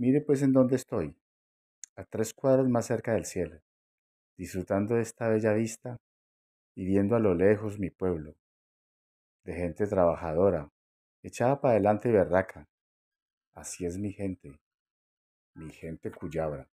Mire pues en dónde estoy, a tres cuadras más cerca del cielo, disfrutando de esta bella vista y viendo a lo lejos mi pueblo, de gente trabajadora, echada para adelante y berraca. Así es mi gente, mi gente cuyabra.